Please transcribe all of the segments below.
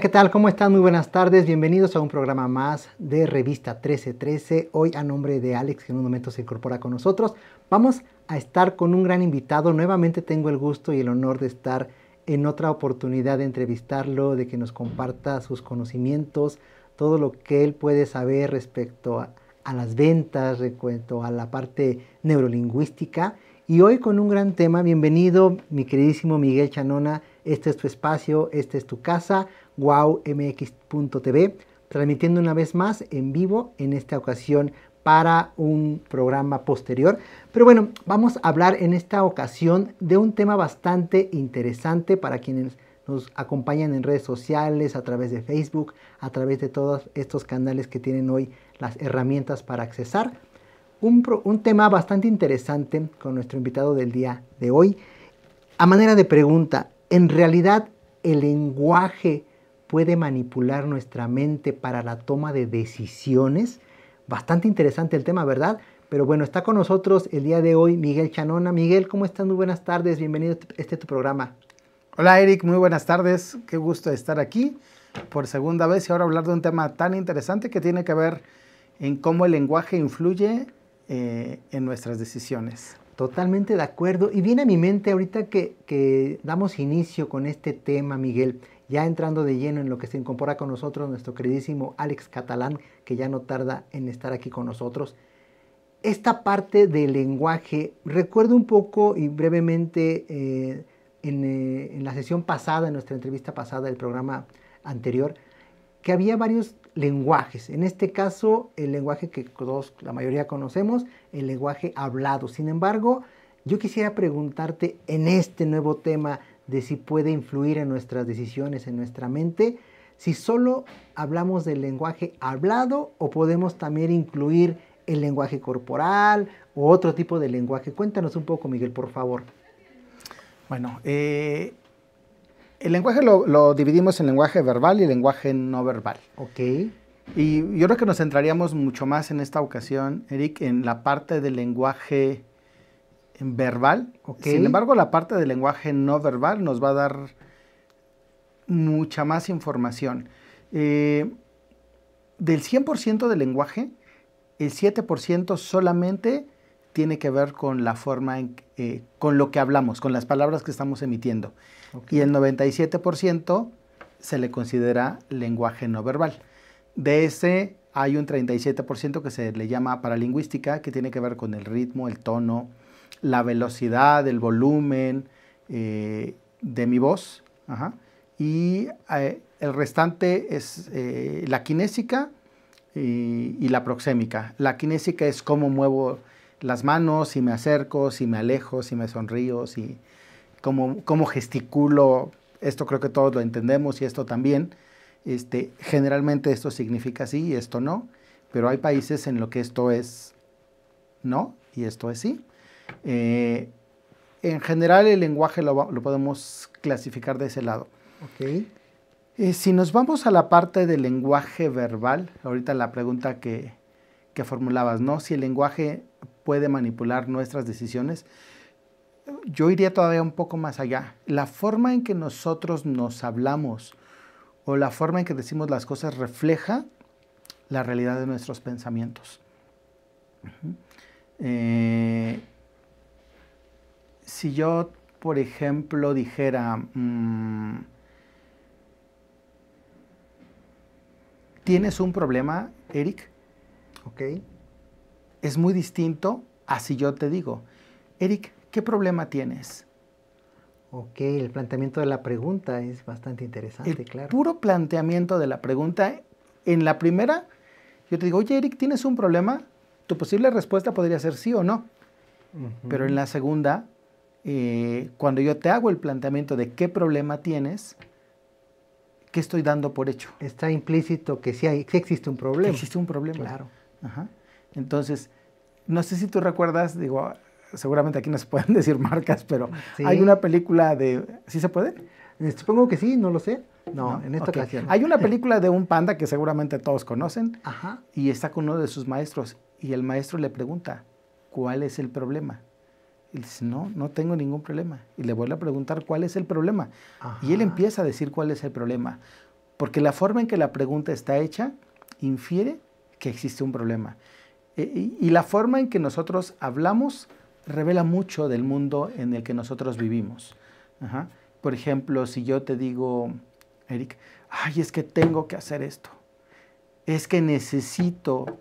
¿qué tal? ¿Cómo están? Muy buenas tardes. Bienvenidos a un programa más de Revista 1313. Hoy a nombre de Alex, que en un momento se incorpora con nosotros, vamos a estar con un gran invitado. Nuevamente tengo el gusto y el honor de estar en otra oportunidad de entrevistarlo, de que nos comparta sus conocimientos, todo lo que él puede saber respecto a, las ventas, respecto a la parte neurolingüística. Y hoy con un gran tema, bienvenido mi queridísimo Miguel Chanona, este es tu espacio, esta es tu casa wowmx.tv, transmitiendo una vez más en vivo en esta ocasión para un programa posterior. Pero bueno, vamos a hablar en esta ocasión de un tema bastante interesante para quienes nos acompañan en redes sociales, a través de Facebook, a través de todos estos canales que tienen hoy las herramientas para accesar. Un, tema bastante interesante con nuestro invitado del día de hoy. A manera de pregunta, ¿en realidad el lenguaje puede manipular nuestra mente para la toma de decisiones. Bastante interesante el tema, ¿verdad? Pero bueno, está con nosotros el día de hoy Miguel Chanona. Miguel, ¿cómo estás? Muy buenas tardes, bienvenido a este, este programa. Hola Eric, muy buenas tardes, qué gusto estar aquí por segunda vez y ahora hablar de un tema tan interesante que tiene que ver en cómo el lenguaje influye eh, en nuestras decisiones. Totalmente de acuerdo. Y viene a mi mente ahorita que, que damos inicio con este tema, Miguel, ya entrando de lleno en lo que se incorpora con nosotros nuestro queridísimo Alex Catalán, que ya no tarda en estar aquí con nosotros. Esta parte del lenguaje, recuerdo un poco y brevemente eh, eh, en, la sesión pasada, en nuestra entrevista pasada del programa anterior, que había varios lenguajes. En este caso, el lenguaje que la mayoría conocemos, el lenguaje hablado. Sin embargo, yo quisiera preguntarte en este nuevo tema de si puede influir en nuestras decisiones, en nuestra mente, si solo hablamos del lenguaje hablado o podemos también incluir el lenguaje corporal o otro tipo de lenguaje. Cuéntanos un poco, Miguel, por favor. Bueno, eh, el lenguaje lo, lo, dividimos en lenguaje verbal y lenguaje no verbal. Ok. Y yo creo que nos centraríamos mucho más en esta ocasión, Eric, en la parte del lenguaje verbal. Sin embargo, la parte del lenguaje no verbal nos va a dar mucha más información. Eh, del 100% del lenguaje, el 7% solamente tiene que ver con la forma, eh, con lo que hablamos, con las palabras que estamos emitiendo. Y el 97% se le considera lenguaje no verbal. De ese hay un 37% que se le llama paralingüística, que tiene que ver con el ritmo, el tono, la velocidad, el volumen eh, de mi voz. Y eh, el restante es eh, la kinésica y, la proxémica. La kinésica es cómo muevo las manos, si me acerco, si me alejo, si me sonrío, si, cómo, gesticulo. Esto creo que todos lo entendemos y esto también. Este, generalmente esto significa sí y esto no, pero hay países en los que esto es no y esto es sí. Eh, en general el lenguaje lo, podemos clasificar de ese lado. Okay. Eh, si nos vamos a la parte del lenguaje verbal, ahorita la pregunta que, que formulabas, ¿no? Si el lenguaje puede manipular nuestras decisiones, yo iría todavía un poco más allá. La forma en que nosotros nos hablamos o la forma en que decimos las cosas refleja la realidad de nuestros pensamientos. eh, si yo, por ejemplo, dijera, mm, ¿tienes un problema, Eric? Ok. Es muy distinto a si yo te digo, Eric, ¿qué problema tienes? Ok, el planteamiento de la pregunta es bastante interesante, el Puro planteamiento de la pregunta. En la primera, yo te digo, oye, Eric, ¿tienes un problema? Tu posible respuesta podría ser sí o no. Pero en la segunda, eh, cuando yo te hago el planteamiento de qué problema tienes, ¿qué estoy dando por hecho? Está implícito que sí, hay, existe un problema. existe un problema. Claro. Entonces, no sé si tú recuerdas, digo, seguramente aquí no se pueden decir marcas, pero hay una película de... ¿Sí se puede? Eh, supongo que sí, no lo sé. No, en esta ocasión. Hay una película de un panda que seguramente todos conocen Ajá. y está con uno de sus maestros y el maestro le pregunta, ¿cuál es el problema? Y dice, no, no tengo ningún problema. Y le vuelve a preguntar cuál es el problema. Y él empieza a decir cuál es el problema. Porque la forma en que la pregunta está hecha infiere que existe un problema. E, y la forma en que nosotros hablamos revela mucho del mundo en el que nosotros vivimos. Por ejemplo, si yo te digo, Eric, ay, es que tengo que hacer esto. Es que necesito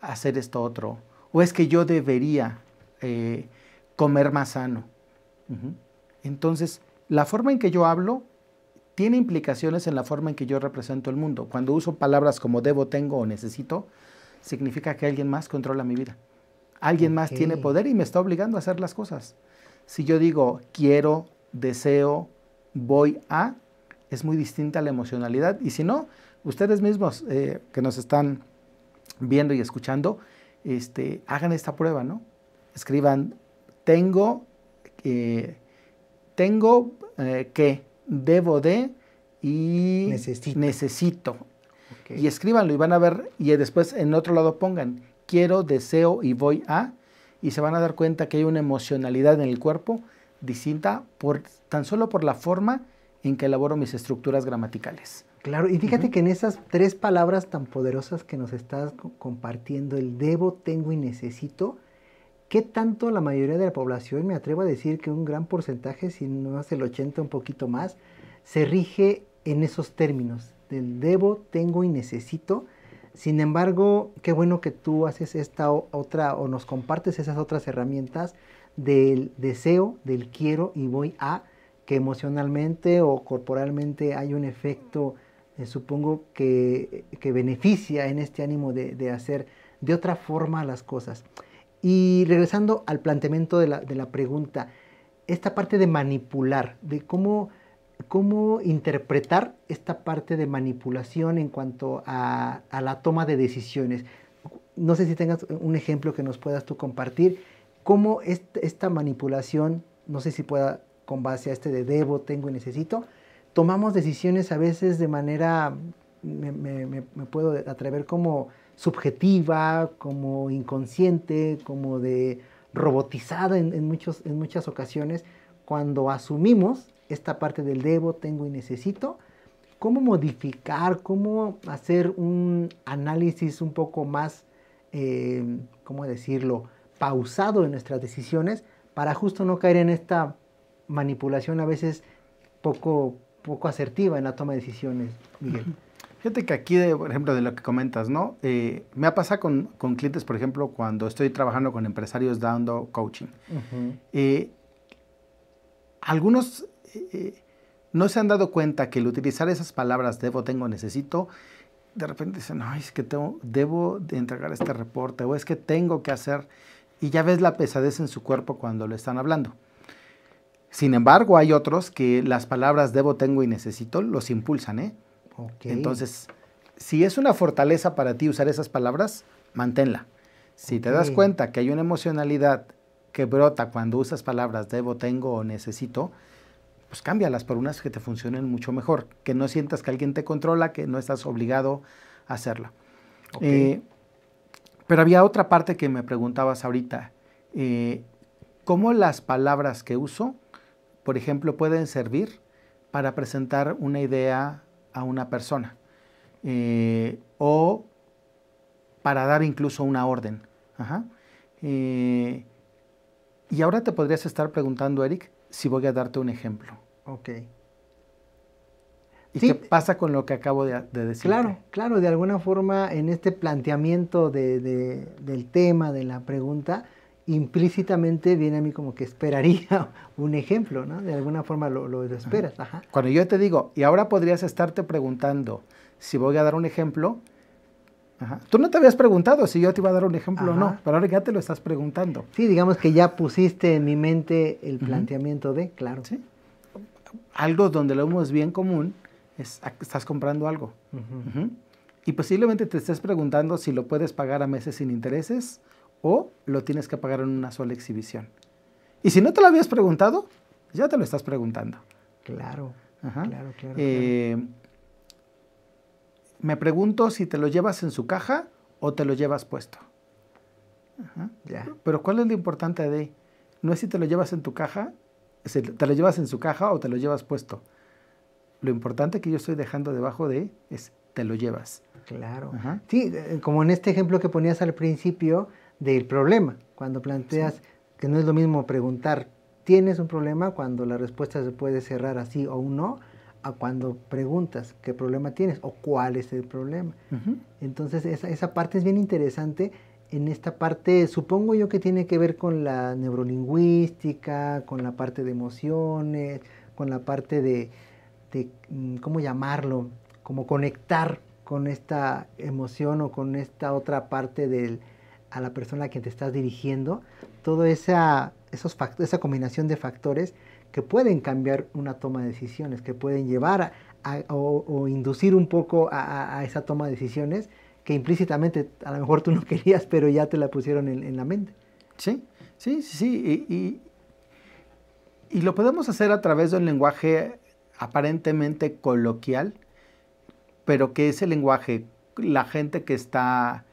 hacer esto otro. O es que yo debería. Eh, comer más sano. Entonces, la forma en que yo hablo tiene implicaciones en la forma en que yo represento el mundo. Cuando uso palabras como debo, tengo o necesito, significa que alguien más controla mi vida. Alguien más tiene poder y me está obligando a hacer las cosas. Si yo digo quiero, deseo, voy a, es muy distinta la emocionalidad. Y si no, ustedes mismos eh, que nos están viendo y escuchando, este, hagan esta prueba, ¿no? Escriban tengo, eh, tengo eh, que, debo de y necesito. Y escríbanlo y van a ver, y después en otro lado pongan, quiero, deseo y voy a, y se van a dar cuenta que hay una emocionalidad en el cuerpo distinta por, tan solo por la forma en que elaboro mis estructuras gramaticales. Claro, y fíjate que en esas tres palabras tan poderosas que nos estás compartiendo, el debo, tengo y necesito, ¿Qué tanto la mayoría de la población, me atrevo a decir que un gran porcentaje, si no más el 80, un poquito más, se rige en esos términos del debo, tengo y necesito? Sin embargo, qué bueno que tú haces esta otra o nos compartes esas otras herramientas del deseo, del quiero y voy a, que emocionalmente o corporalmente hay un efecto, eh, supongo, que, que, beneficia en este ánimo de hacer de otra forma las cosas. Y regresando al planteamiento de la, de la pregunta, esta parte de manipular, de cómo, cómo interpretar esta parte de manipulación en cuanto a, a la toma de decisiones. No sé si tengas un ejemplo que nos puedas tú compartir, cómo esta manipulación, no sé si pueda con base a este de debo, tengo y necesito, tomamos decisiones a veces de manera, me puedo atrever como subjetiva, como inconsciente, como de robotizada en, muchos, en muchas ocasiones, cuando asumimos esta parte del debo, tengo y necesito, cómo modificar, cómo hacer un análisis un poco más, eh, ¿cómo decirlo?, pausado en nuestras decisiones para justo no caer en esta manipulación a veces poco, poco asertiva en la toma de decisiones, Miguel. Fíjate que aquí, por ejemplo, de lo que comentas, ¿no? Eh, me ha pasado con, clientes, por ejemplo, cuando estoy trabajando con empresarios dando coaching. Eh, algunos eh, no se han dado cuenta que el utilizar esas palabras debo, tengo, necesito, de repente dicen, ay, es que tengo, debo entregar este reporte o es que tengo que hacer, y ya ves la pesadez en su cuerpo cuando lo están hablando. Sin embargo, hay otros que las palabras debo, tengo y necesito los impulsan, ¿eh? Entonces, si es una fortaleza para ti usar esas palabras, manténla. Si te das cuenta que hay una emocionalidad que brota cuando usas palabras debo, tengo o necesito, pues cámbialas por unas que te funcionen mucho mejor, que no sientas que alguien te controla, que no estás obligado a hacerlo. Eh, pero había otra parte que me preguntabas ahorita, eh, ¿cómo las palabras que uso, por ejemplo, pueden servir para presentar una idea a una persona eh, o para dar incluso una orden. Eh, y ahora te podrías estar preguntando, Eric, si voy a darte un ejemplo. Ok. ¿Y qué pasa con lo que acabo de, decir? Claro, claro, de alguna forma en este planteamiento de, del tema, de la pregunta, implícitamente viene a mí como que esperaría un ejemplo, ¿no? De alguna forma lo, esperas. Cuando yo te digo, y ahora podrías estarte preguntando si voy a dar un ejemplo, tú no te habías preguntado si yo te iba a dar un ejemplo o no, pero ahora ya te lo estás preguntando. Sí, digamos que ya pusiste en mi mente el planteamiento de, claro. Sí. Algo donde lo hemos bien común es, ah, estás comprando algo. Y posiblemente te estés preguntando si lo puedes pagar a meses sin intereses, o lo tienes que pagar en una sola exhibición. Y si no te lo habías preguntado, ya te lo estás preguntando. Claro, claro, eh, claro, Me pregunto si te lo llevas en su caja o te lo llevas puesto. Pero ¿cuál es lo importante de? No es si te lo llevas en tu caja, te lo llevas en su caja o te lo llevas puesto. Lo importante que yo estoy dejando debajo de es te lo llevas. Claro. Sí, eh, como en este ejemplo que ponías al principio, del problema, cuando planteas que no es lo mismo preguntar, ¿tienes un problema? Cuando la respuesta se puede cerrar así o un no, a cuando preguntas, ¿qué problema tienes? o cuál es el problema. Entonces, esa, esa parte es bien interesante en esta parte, supongo yo que tiene que ver con la neurolingüística, con la parte de emociones, con la parte de, de mm, ¿cómo llamarlo? Como conectar con esta emoción o con esta otra parte del, a la persona a quien te estás dirigiendo, toda esa, esos esa combinación de factores que pueden cambiar una toma de decisiones, que pueden llevar a, o, inducir un poco a, esa toma de decisiones que implícitamente a lo mejor tú no querías, pero ya te la pusieron en, la mente. Sí, sí, sí, y, lo podemos hacer a través de un lenguaje aparentemente coloquial, pero que ese lenguaje, la gente que está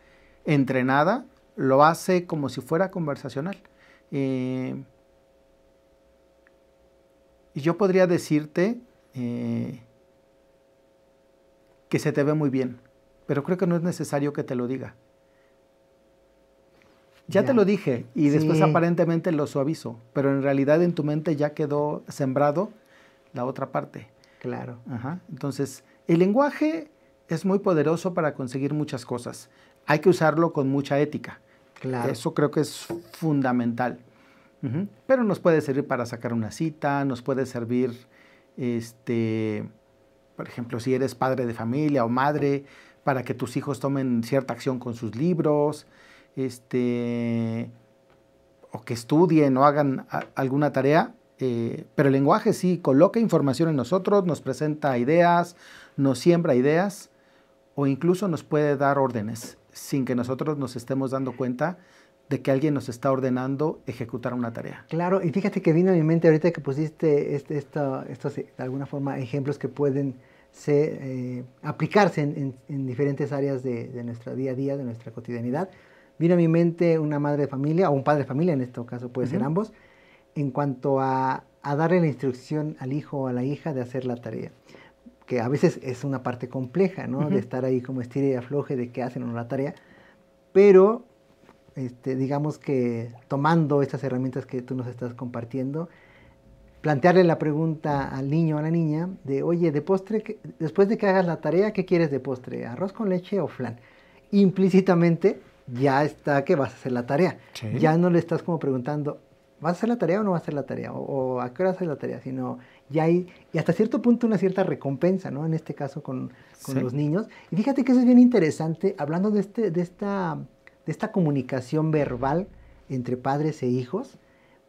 entrenada, lo hace como si fuera conversacional. Eh, y yo podría decirte eh, que se te ve muy bien, pero creo que no es necesario que te lo diga. Ya, te lo dije y después aparentemente lo suavizo, pero en realidad en tu mente ya quedó sembrado la otra parte. Claro. Entonces, el lenguaje es muy poderoso para conseguir muchas cosas. Hay que usarlo con mucha ética. Claro. Eso creo que es fundamental. Pero nos puede servir para sacar una cita, nos puede servir, este, por ejemplo, si eres padre de familia o madre, para que tus hijos tomen cierta acción con sus libros, este, o que estudien o hagan alguna tarea. Eh, pero el lenguaje sí coloca información en nosotros, nos presenta ideas, nos siembra ideas o incluso nos puede dar órdenes sin que nosotros nos estemos dando cuenta de que alguien nos está ordenando ejecutar una tarea. Claro, y fíjate que vino a mi mente ahorita que pusiste este, esto estos, eh, de alguna forma, ejemplos que pueden eh, aplicarse en, diferentes áreas de, nuestro día a día, de nuestra cotidianidad. Vino a mi mente una madre de familia, o un padre de familia en este caso, puede ser ambos, en cuanto a darle la instrucción al hijo o a la hija de hacer la tarea que a veces es una parte compleja, ¿no? De estar ahí como estire y afloje de que hacen o la tarea, pero este, digamos que tomando estas herramientas que tú nos estás compartiendo, plantearle la pregunta al niño o a la niña de, oye, de postre, después de que hagas la tarea, ¿qué quieres de postre? ¿Arroz con leche o flan? Implícitamente ya está que vas a hacer la tarea. Ya no le estás como preguntando, ¿vas a hacer la tarea o no vas a hacer la tarea? ¿O, a qué hora haces la tarea? Sino hay, y hasta cierto punto, una cierta recompensa, ¿no? En este caso con, los niños. Y fíjate que eso es bien interesante, hablando de, este, de, esta, de esta comunicación verbal entre padres e hijos,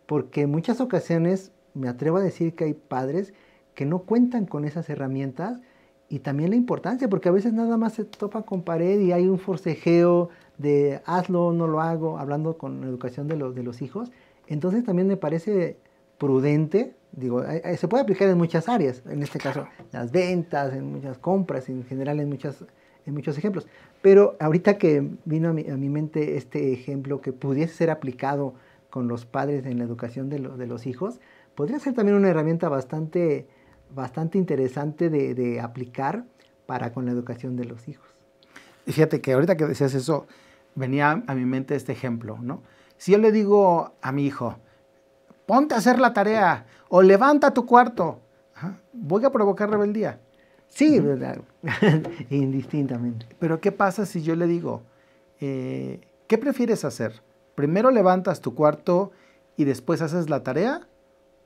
porque en muchas ocasiones me atrevo a decir que hay padres que no cuentan con esas herramientas y también la importancia, porque a veces nada más se topa con pared y hay un forcejeo de hazlo, no lo hago, hablando con la educación de de los hijos. Entonces también me parece prudente digo, eh, eh, se puede aplicar en muchas áreas, en este caso las ventas, en muchas compras, en general en, muchas, en muchos ejemplos. Pero ahorita que vino a mi, a mi mente este ejemplo que pudiese ser aplicado con los padres en la educación de, de los hijos, podría ser también una herramienta bastante, bastante interesante de, de aplicar para con la educación de los hijos. fíjate que ahorita que decías eso, venía a mi mente este ejemplo, ¿no? Si yo le digo a mi hijo, ponte a hacer la tarea o levanta tu cuarto. Voy a provocar rebeldía. Sí, ¿verdad? indistintamente. Pero ¿qué pasa si yo le digo, eh, ¿qué prefieres hacer? ¿Primero levantas tu cuarto y después haces la tarea?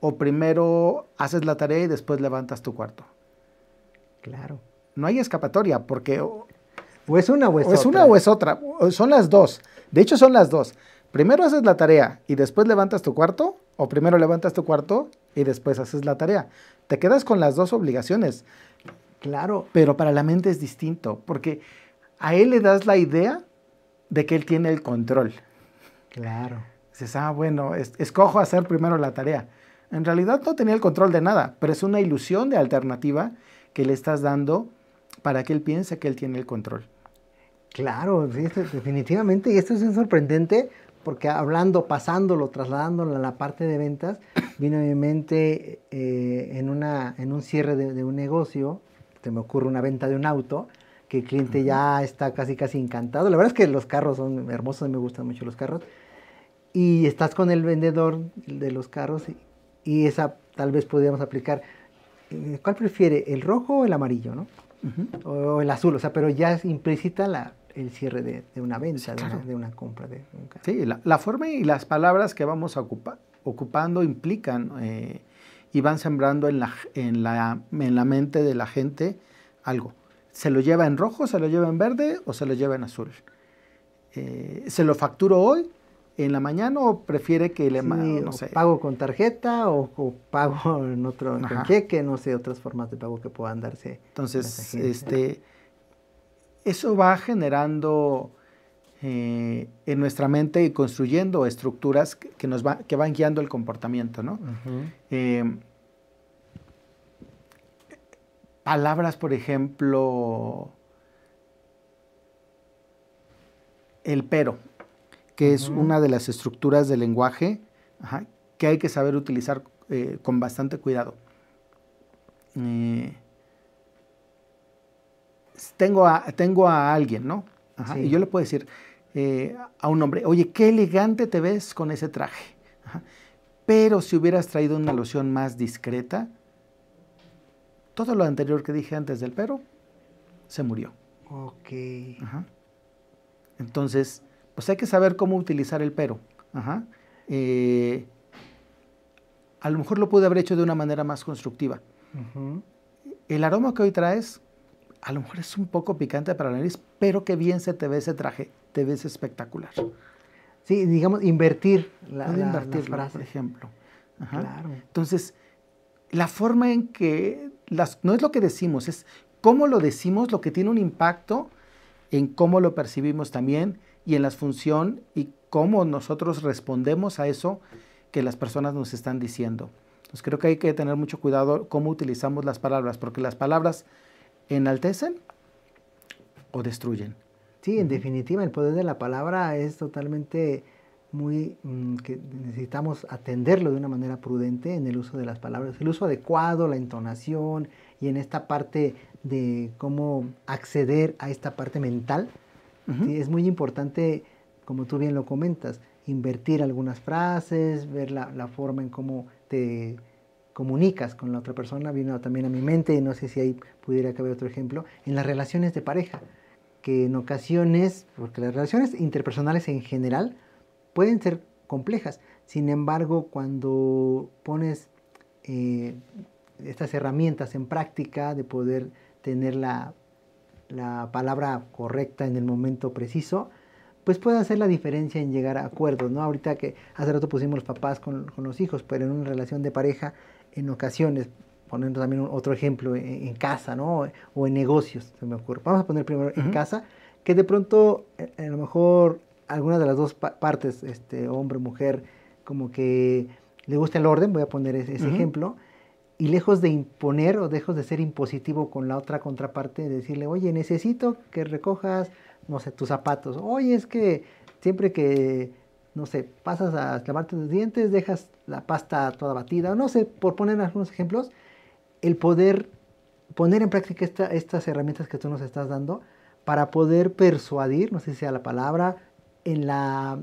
¿O primero haces la tarea y después levantas tu cuarto? Claro. No hay escapatoria porque... O es una o es, es una o es otra. Son las dos. De hecho son las dos. Primero haces la tarea y después levantas tu cuarto o primero levantas tu cuarto y después haces la tarea. Te quedas con las dos obligaciones. Claro, pero para la mente es distinto, porque a él le das la idea de que él tiene el control. Claro. Dices, ah, bueno, escojo hacer primero la tarea. En realidad no tenía el control de nada, pero es una ilusión de alternativa que le estás dando para que él piense que él tiene el control. Claro, definitivamente, y esto es sorprendente porque hablando, pasándolo, trasladándolo a la parte de ventas, vino a mi mente eh, en, una, en un cierre de, un negocio, te me ocurre una venta de un auto, que el cliente ya está casi casi encantado. La verdad es que los carros son hermosos, me gustan mucho los carros. Y estás con el vendedor de los carros y, esa tal vez podríamos aplicar. Eh, ¿Cuál prefiere, el rojo o el amarillo, no? o, o el azul, o sea, pero ya es implícita la el cierre de, una venta, de, una, compra. De Sí, la, la, forma y las palabras que vamos a ocupando implican eh, y van sembrando en la, en, la, en la mente de la gente algo. ¿Se lo lleva en rojo, se lo lleva en verde o se lo lleva en azul? Eh, ¿Se lo facturo hoy, en la mañana o prefiere que le no pago con tarjeta o, pago en otro cheque, no sé, otras formas de pago que puedan darse. Entonces, este eso va generando eh, en nuestra mente y construyendo estructuras que, nos que van guiando el comportamiento, ¿no? Eh, palabras, por ejemplo, el pero, que es una de las estructuras del lenguaje que hay que saber utilizar eh, con bastante cuidado tengo a, tengo a alguien, ¿no? Y yo le puedo decir eh, a un hombre, oye, qué elegante te ves con ese traje. Pero si hubieras traído una loción más discreta, todo lo anterior que dije antes del pero se murió. Ok. Entonces, pues hay que saber cómo utilizar el pero. Eh, a lo mejor lo pude haber hecho de una manera más constructiva. El aroma que hoy traes a lo mejor es un poco picante para la nariz, pero qué bien se te ve ese traje, te ves espectacular. Sí, digamos, invertir la, invertir, por ejemplo. Claro. Entonces, la forma en que, las, no es lo que decimos, es cómo lo decimos, lo que tiene un impacto en cómo lo percibimos también y en la función y cómo nosotros respondemos a eso que las personas nos están diciendo. Entonces creo que hay que tener mucho cuidado cómo utilizamos las palabras, porque las palabras enaltecen o destruyen. Sí, en definitiva, el poder de la palabra es totalmente muy mm, que necesitamos atenderlo de una manera prudente en el uso de las palabras, el uso adecuado, la entonación y en esta parte de cómo acceder a esta parte mental. es muy importante, como tú bien lo comentas, invertir algunas frases, ver la forma en cómo te comunicas con la otra persona, vino también a mi mente, y no sé si ahí pudiera caber otro ejemplo, en las relaciones de pareja, que en ocasiones, porque las relaciones interpersonales en general pueden ser complejas, sin embargo, cuando pones eh, estas herramientas en práctica de poder tener la, palabra correcta en el momento preciso, pues puede hacer la diferencia en llegar a acuerdos, ¿no? Ahorita que hace rato pusimos los papás con, los hijos, pero en una relación de pareja en ocasiones, poniendo también otro ejemplo en, casa, ¿no? O en negocios, se me ocurre. Vamos a poner primero en casa, que de pronto, eh, a, lo mejor, alguna de las dos partes, este, hombre, mujer, como que le gusta el orden, voy a poner ese, ejemplo, y lejos de imponer o lejos de ser impositivo con la otra contraparte, decirle, oye, necesito que recojas, no sé, tus zapatos, oye, es que siempre que no sé, pasas a clavarte los dientes, dejas la pasta toda batida, no sé, por poner algunos ejemplos, el poder poner en práctica estas herramientas que tú nos estás dando para poder persuadir, no sé si sea la palabra, en la,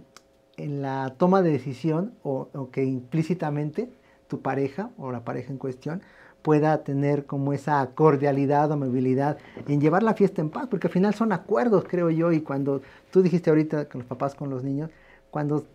toma de decisión o, o que implícitamente tu pareja o la pareja en cuestión pueda tener como esa cordialidad, o amabilidad en llevar la fiesta en paz, porque al final son acuerdos, creo yo, y cuando tú dijiste ahorita con los papás, con los niños, cuando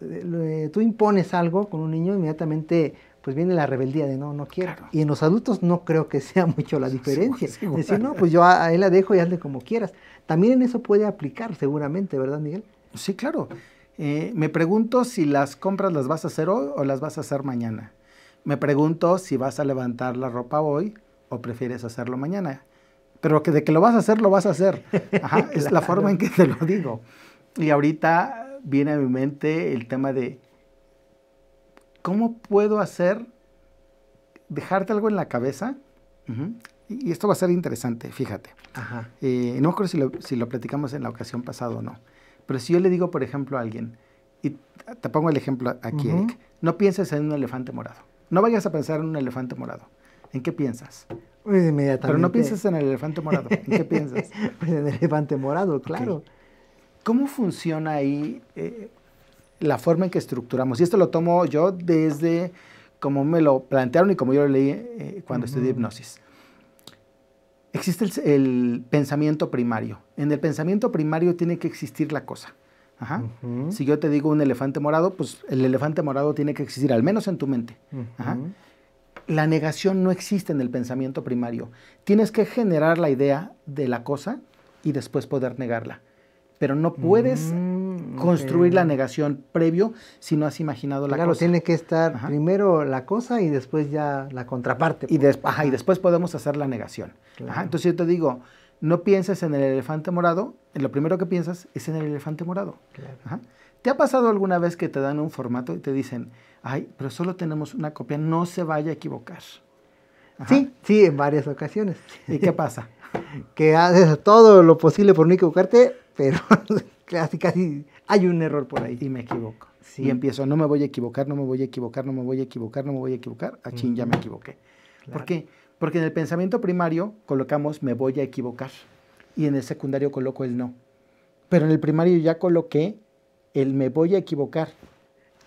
eh, eh, tú impones algo con un niño, inmediatamente pues viene la rebeldía de no, no quiero. Y en los adultos no creo que sea mucho la diferencia. Decir, no, pues yo a, él la dejo y hazle como quieras. También en eso puede aplicar seguramente, ¿verdad, Miguel? Sí, claro. Eh, me pregunto si las compras las vas a hacer hoy o las vas a hacer mañana. Me pregunto si vas a levantar la ropa hoy o prefieres hacerlo mañana. Pero que de que lo vas a hacer, lo vas a hacer. Es la forma en que te lo digo. Y ahorita viene a mi mente el tema de cómo puedo hacer, dejarte algo en la cabeza. Y esto va a ser interesante, fíjate. Eh, no creo si lo, si lo platicamos en la ocasión pasada o no. Pero si yo le digo, por ejemplo, a alguien, y te pongo el ejemplo aquí, no pienses en un elefante morado. No vayas a pensar en un elefante morado. ¿En qué piensas? Pues, inmediatamente. Pero no pienses en el elefante morado. ¿En qué piensas? Pues, en el elefante morado, claro. ¿Cómo funciona ahí eh, la forma en que estructuramos? Y esto lo tomo yo desde como me lo plantearon y como yo lo leí eh, cuando estudié hipnosis. Existe el, pensamiento primario. En el pensamiento primario tiene que existir la cosa. Si yo te digo un elefante morado, pues el elefante morado tiene que existir, al menos en tu mente. La negación no existe en el pensamiento primario. Tienes que generar la idea de la cosa y después poder negarla pero no puedes mm, construir la negación previo si no has imaginado la cosa. Claro, tiene que estar primero la cosa y después ya la contraparte. Y, pues. después y después podemos hacer la negación. entonces yo te digo, no pienses en el elefante morado, lo primero que piensas es en el elefante morado. ¿Te ha pasado alguna vez que te dan un formato y te dicen, ay, pero solo tenemos una copia, no se vaya a equivocar? Sí, sí, en varias ocasiones. ¿Y qué pasa? que haces todo lo posible por no equivocarte, pero casi, casi hay un error por ahí. Y me equivoco. Y empiezo, no me voy a equivocar, no me voy a equivocar, no me voy a equivocar, no me voy a equivocar. A ah, ya me equivoqué. ¿Por qué? Porque en el pensamiento primario colocamos me voy a equivocar y en el secundario coloco el no. Pero en el primario ya coloqué el me voy a equivocar.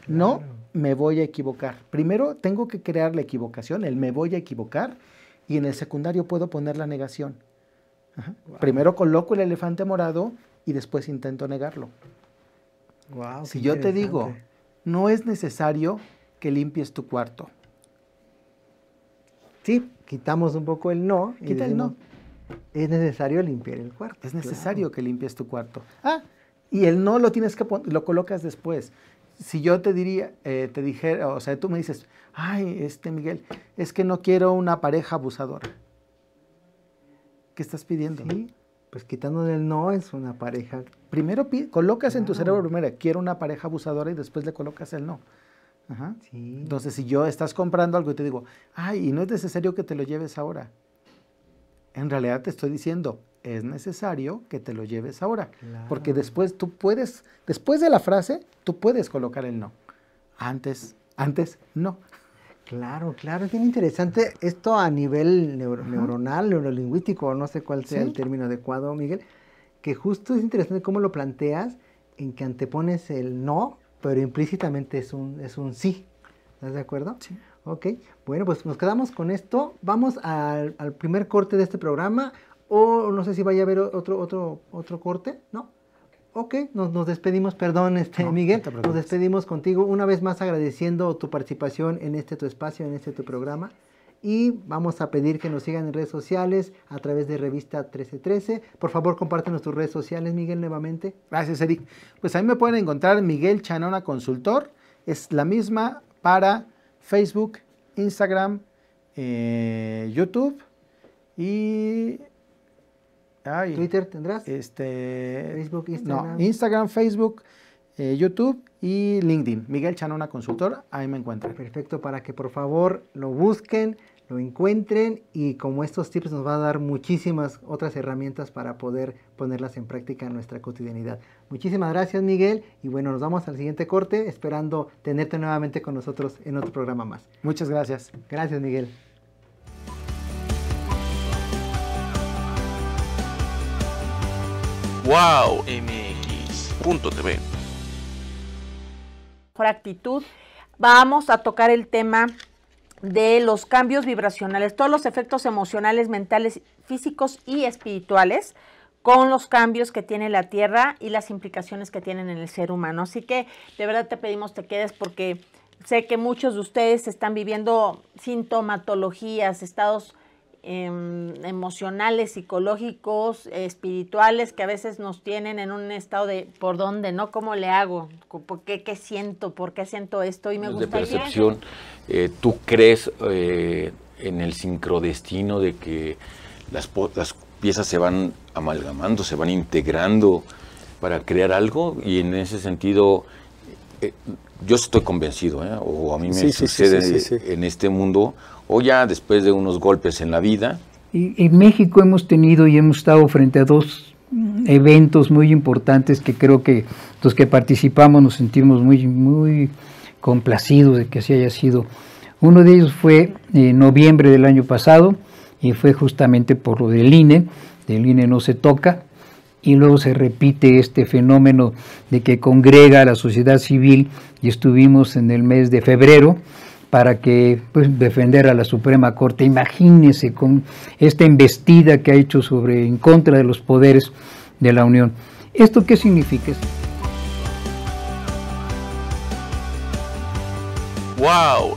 No me voy a equivocar. Primero tengo que crear la equivocación, el me voy a equivocar, y en el secundario puedo poner la negación. Primero coloco el elefante morado y después intento negarlo. si yo te digo, no es necesario que limpies tu cuarto. Sí, quitamos un poco el no. Quita el no. Es necesario limpiar el cuarto. Es necesario que limpies tu cuarto. Ah, y el no lo tienes que lo colocas después si yo te diría, eh, te dijera, o sea, tú me dices, ay, este Miguel, es que no quiero una pareja abusadora. ¿Qué estás pidiendo? pues quitándole el no es una pareja. Primero colocas en tu cerebro primero, quiero una pareja abusadora y después le colocas el no. Ajá. Entonces, si yo estás comprando algo y te digo, ay, y no es necesario que te lo lleves ahora. En realidad te estoy diciendo, es necesario que te lo lleves ahora. Porque después tú puedes, después de la frase, tú puedes colocar el no. Antes, antes, no. Claro, claro, es bien interesante esto a nivel neuronal, neurolingüístico, no sé cuál sea el término adecuado, Miguel, que justo es interesante cómo lo planteas en que antepones el no, pero implícitamente es un, es un sí. ¿Estás de acuerdo? Sí. Ok, bueno, pues nos quedamos con esto. Vamos al primer corte de este programa o no sé si vaya a haber otro, otro, otro corte, ¿no? Ok, nos, despedimos, perdón, este, Miguel, nos despedimos contigo una vez más agradeciendo tu participación en este tu espacio, en este tu programa. Y vamos a pedir que nos sigan en redes sociales a través de Revista 1313. Por favor, compártenos tus redes sociales, Miguel, nuevamente. Gracias, Eric. Pues ahí me pueden encontrar Miguel Chanona Consultor. Es la misma para Facebook, Instagram, eh, YouTube y ¿Twitter tendrás? Este, Facebook, Instagram. No, Instagram, Facebook, eh, YouTube y LinkedIn. Miguel Chanona Consultor, ahí me encuentran. Perfecto, para que por favor lo busquen, lo encuentren y como estos tips nos va a dar muchísimas otras herramientas para poder ponerlas en práctica en nuestra cotidianidad. Muchísimas gracias Miguel y bueno, nos vamos al siguiente corte esperando tenerte nuevamente con nosotros en otro programa más. Muchas gracias. Gracias Miguel. wowmx.tv. Por actitud, vamos a tocar el tema de los cambios vibracionales, todos los efectos emocionales, mentales, físicos y espirituales con los cambios que tiene la Tierra y las implicaciones que tienen en el ser humano. Así que de verdad te pedimos te quedes porque sé que muchos de ustedes están viviendo sintomatologías, estados Em, emocionales, psicológicos, espirituales que a veces nos tienen en un estado de ¿por dónde? ¿No? ¿Cómo le hago? qué, siento? ¿Por qué siento esto? Y me gusta. De percepción, eh, ¿tú crees eh, en el sincrodestino de que las, las piezas se van amalgamando, se van integrando para crear algo? Y en ese sentido eh, yo estoy convencido, ¿eh? o a mí me sucede en este mundo, o ya después de unos golpes en la vida. Y, en México hemos tenido y hemos estado frente a dos eventos muy importantes que creo que los que participamos nos sentimos muy, muy complacidos de que así haya sido. Uno de ellos fue en noviembre del año pasado y fue justamente por lo del INE, del INE no se toca, y luego se repite este fenómeno de que congrega a la sociedad civil y estuvimos en el mes de febrero para que pues, defender a la Suprema Corte. Imagínense con esta embestida que ha hecho sobre en contra de los poderes de la Unión. ¿Esto qué significa? Wow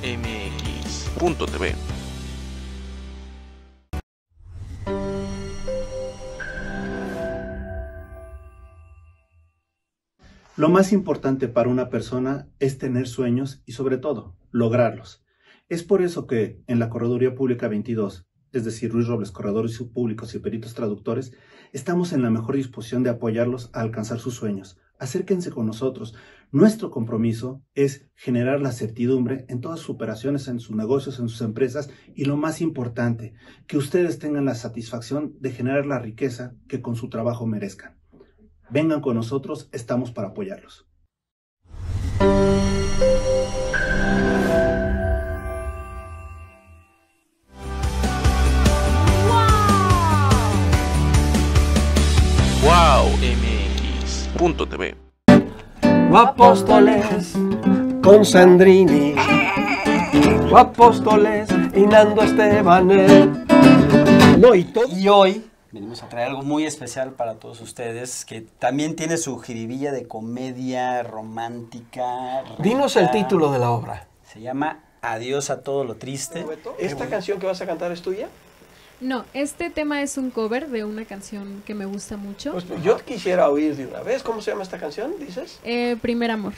Lo más importante para una persona es tener sueños y sobre todo lograrlos. Es por eso que en la Correduría Pública 22, es decir, Ruiz Robles, corredores públicos y peritos traductores, estamos en la mejor disposición de apoyarlos a alcanzar sus sueños. Acérquense con nosotros. Nuestro compromiso es generar la certidumbre en todas sus operaciones, en sus negocios, en sus empresas y lo más importante, que ustedes tengan la satisfacción de generar la riqueza que con su trabajo merezcan. Vengan con nosotros, estamos para apoyarlos. wowmx.tv Apóstoles con Sandrini, Apóstoles y Nando Esteban. No, y hoy Venimos a traer algo muy especial para todos ustedes, que también tiene su jiribilla de comedia romántica. Dinos el título de la obra. Se llama Adiós a todo lo triste. ¿Esta canción que vas a cantar es tuya? No, este tema es un cover de una canción que me gusta mucho. Pues, pues, yo quisiera oír de una vez. ¿Cómo se llama esta canción, dices? Eh, Primer Amor.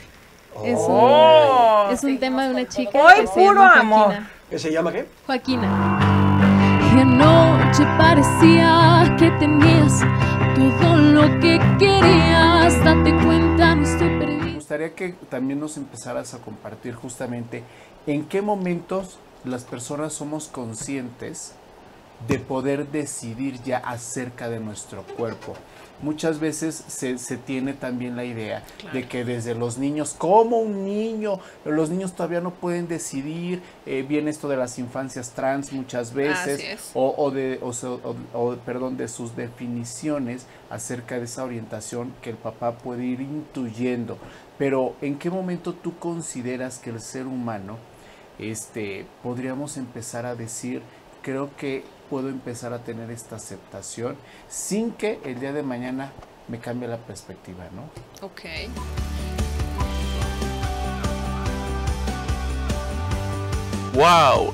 Es un, oh. tema de una chica. amor. ¿Que se llama qué? Joaquina parecía que tenías todo lo que querías. Date cuenta, no estoy Me gustaría que también nos empezaras a compartir justamente en qué momentos las personas somos conscientes de poder decidir ya acerca de nuestro cuerpo muchas veces se, tiene también la idea de que desde los niños, como un niño, los niños todavía no pueden decidir, eh, bien esto de las infancias trans muchas veces, o, o, de, o, perdón, de sus definiciones acerca de esa orientación que el papá puede ir intuyendo. Pero ¿en qué momento tú consideras que el ser humano, este, podríamos empezar a decir, creo que puedo empezar a tener esta aceptación sin que el día de mañana me cambie la perspectiva, ¿no? Ok. Wow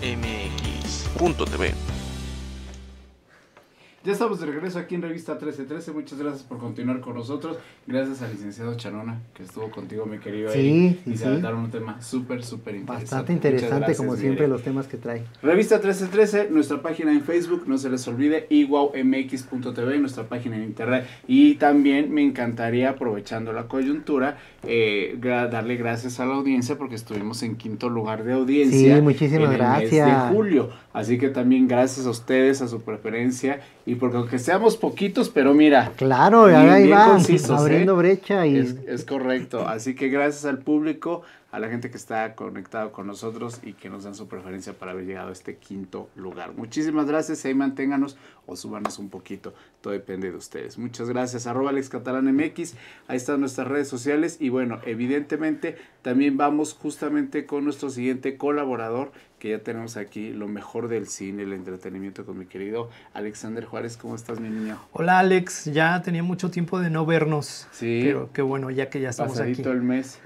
ya estamos de regreso aquí en Revista 1313. Muchas gracias por continuar con nosotros. Gracias al licenciado Charona que estuvo contigo, mi querido. ahí, y se daron un tema súper, súper interesante. Bastante interesante, como siempre, los temas que trae. Revista 1313, nuestra página en Facebook, no se les olvide, tv nuestra página en internet. Y también me encantaría, aprovechando la coyuntura, eh, darle gracias a la audiencia porque estuvimos en quinto lugar de audiencia. Sí, muchísimas en gracias. Mes julio. Así que también gracias a ustedes, a su preferencia y porque aunque seamos poquitos, pero mira. Claro, ahí va, ¿eh? abriendo brecha. y es correcto. Así que gracias al público a la gente que está conectado con nosotros y que nos dan su preferencia para haber llegado a este quinto lugar. Muchísimas gracias, ahí manténganos o súbanos un poquito, todo depende de ustedes. Muchas gracias, arroba Alex Catalán MX, ahí están nuestras redes sociales y bueno, evidentemente también vamos justamente con nuestro siguiente colaborador que ya tenemos aquí lo mejor del cine, el entretenimiento con mi querido Alexander Juárez. ¿Cómo estás, mi niño? Hola, Alex. Ya tenía mucho tiempo de no vernos. Sí. Pero qué bueno, ya que ya estamos Pasadito aquí. el mes.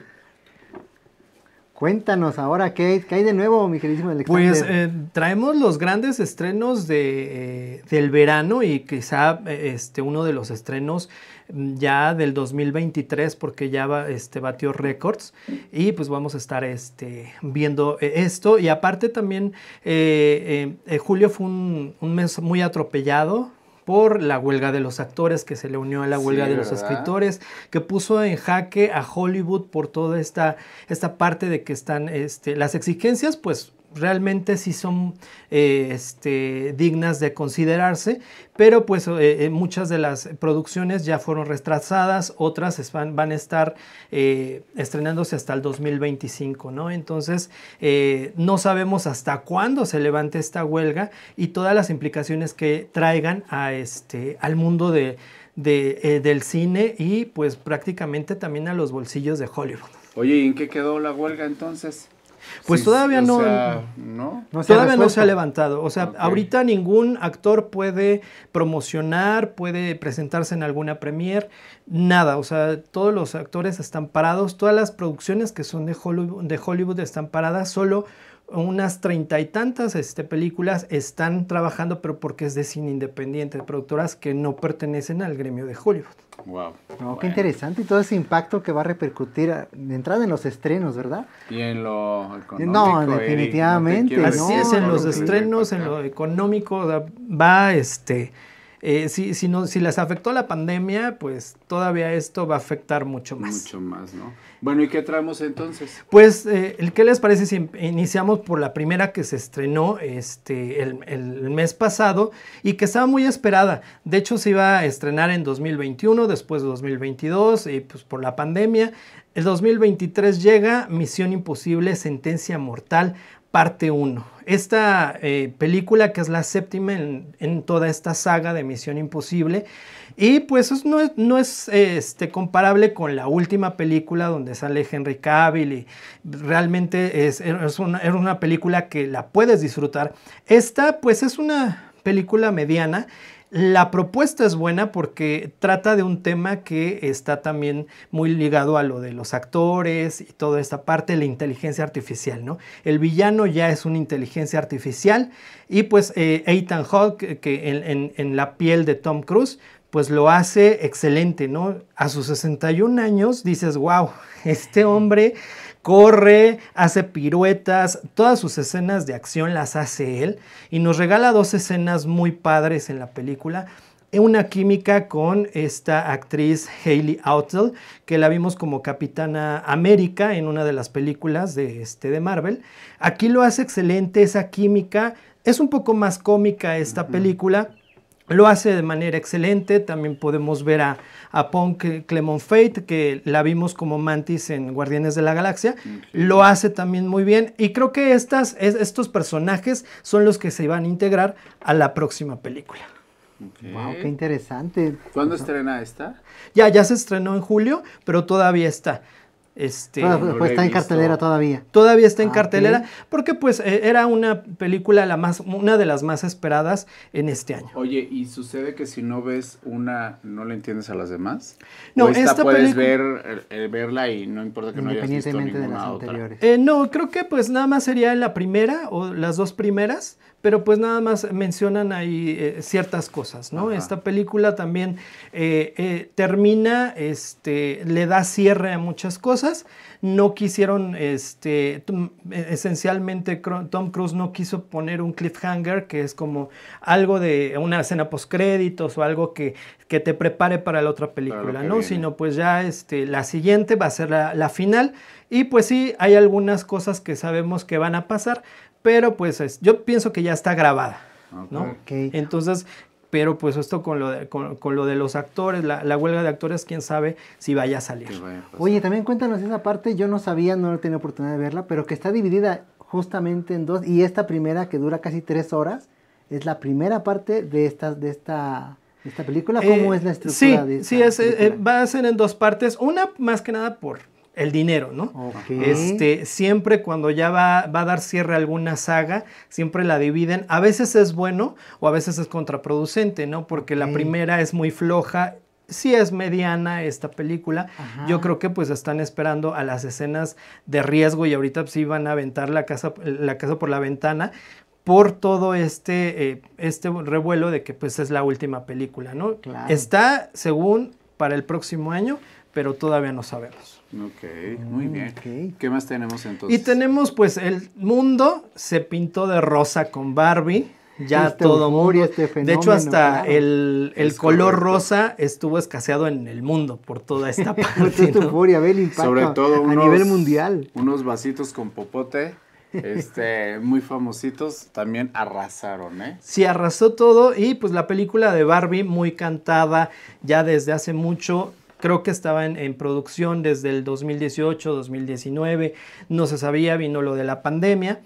Cuéntanos ahora qué, qué hay de nuevo, mi queridísimo Alexander. Pues eh, traemos los grandes estrenos de, eh, del verano y quizá eh, este, uno de los estrenos mm, ya del 2023 porque ya va, este, batió récords y pues vamos a estar este, viendo esto y aparte también eh, julio fue un mes muy atropellado por la huelga de los actores, que se le unió a la huelga de los escritores, que puso en jaque a Hollywood por toda esta, esta parte de que están este, las exigencias, pues realmente sí son eh, este, dignas de considerarse, pero pues eh, eh, muchas de las producciones ya fueron retrasadas, otras van, a estar estrenándose hasta el 2025, ¿no? Entonces no sabemos hasta cuándo se levante esta huelga y todas las implicaciones que traigan a este, al mundo del cine y pues prácticamente también a los bolsillos de Hollywood. Oye, en qué quedó la huelga entonces? Pues todavía no, todavía no se ha levantado. O sea, ahorita ningún actor puede promocionar, puede presentarse en alguna premier, nada. O sea, todos los actores están parados, todas las producciones que son de Hollywood, de Hollywood están paradas, solo unas treinta y tantas este, películas están trabajando, pero porque es de cine independiente, de productoras que no pertenecen al gremio de Hollywood. Wow. No, qué interesante y todo ese impacto que va a repercutir ah, de entrada en los estrenos, ¿verdad? Y en lo económico. No, definitivamente. Así es, en los estrenos, en lo económico, va este eh, si, les afectó la pandemia, pues todavía esto va a afectar mucho más. Mucho más, ¿no? Bueno, ¿y qué traemos entonces? Pues, eh, ¿qué les parece si em-, iniciamos por la primera que se estrenó este, el, mes pasado y que estaba muy esperada? De hecho, se iba a estrenar en 2021, después de 2022, y pues por la pandemia. El 2023 llega Misión Imposible, Sentencia Mortal, parte 1. Esta eh, película que es la séptima en, toda esta saga de Misión Imposible y pues no es, este, comparable con la última película donde sale Henry Cavill y realmente es, una, era una película que la puedes disfrutar. Esta pues es una película mediana la propuesta es buena porque trata de un tema que está también muy ligado a lo de los actores y toda esta parte de la inteligencia artificial, ¿no? El villano ya es una inteligencia artificial y pues eh, Ethan Hawke, que en, en la piel de Tom Cruise, pues lo hace excelente, ¿no? A sus 61 años dices, wow, este hombre corre, hace piruetas, todas sus escenas de acción las hace él y nos regala dos escenas muy padres en la película. Una química con esta actriz Hayley Atwell que la vimos como Capitana América en una de las películas de, este, de Marvel. Aquí lo hace excelente esa química. Es un poco más cómica esta película lo hace de manera excelente, también podemos ver a, a Punk eh, Clemon Fate, que la vimos como Mantis en Guardianes de la Galaxia, lo hace también muy bien y creo que estas, estos personajes son los que se van a integrar a la próxima película. Wow, qué interesante. ¿Cuándo estrena esta? Ya, ya se estrenó en julio, pero todavía está. Este, ah, pues está en cartelera todavía. Todavía está en ah, cartelera porque pues eh, era una película la más una de las más esperadas en este año. Oye, ¿y sucede que si no ves una no le entiendes a las demás? No, esta, puedes ver eh, eh, verla y no importa que no hayas visto ninguna de las anteriores. no, creo que pues nada más sería la primera o las dos primeras pero pues nada más mencionan ahí eh, ciertas cosas, ¿no? Esta película también eh, eh, termina, este, le da cierre a muchas cosas. No quisieron, este, mm, e, esencialmente Tom Cruise no quiso poner un cliffhanger, que es como algo de una escena post créditos o algo que, que te prepare para la otra película, ¿no? Sino pues ya este, la siguiente va a ser la, la final. Y pues sí, hay algunas cosas que sabemos que van a pasar, pero pues yo pienso que ya está grabada. ¿no? Entonces, pero pues esto con lo de, con, lo de los actores, la, huelga de actores, quién sabe si vaya a salir. Oye, también cuéntanos esa parte, yo no sabía, no he tenido oportunidad de verla, pero que está dividida justamente en dos, y esta primera que dura casi tres horas, es la primera parte de esta, de esta, esta película. ¿Cómo eh, es la estructura sí, de Sí, es, eh, eh, va a ser en dos partes, una más que nada por el dinero, ¿no? Este, siempre cuando ya va, va, a dar cierre alguna saga, siempre la dividen. A veces es bueno o a veces es contraproducente, ¿no? Porque la primera es muy floja si sí es mediana esta película. Yo creo que pues están esperando a las escenas de riesgo y ahorita sí van a aventar la casa, la casa por la ventana por todo este, eh, este revuelo de que pues es la última película, ¿no? Está, según, para el próximo año, pero todavía no sabemos. Ok, muy bien. ¿Qué más tenemos entonces? Y tenemos pues el mundo se pintó de rosa con Barbie. Ya este todo mundo. Este fenómeno, de hecho, hasta el, color rosa estuvo escaseado en el mundo por toda esta parte. Sobre todo unos, a nivel mundial. Unos vasitos con popote este, muy famositos, también arrasaron, ¿eh? Sí, arrasó todo y pues la película de Barbie, muy cantada ya desde hace mucho, creo que estaba en, producción desde el 2018, 2019, no se sabía, vino lo de la pandemia.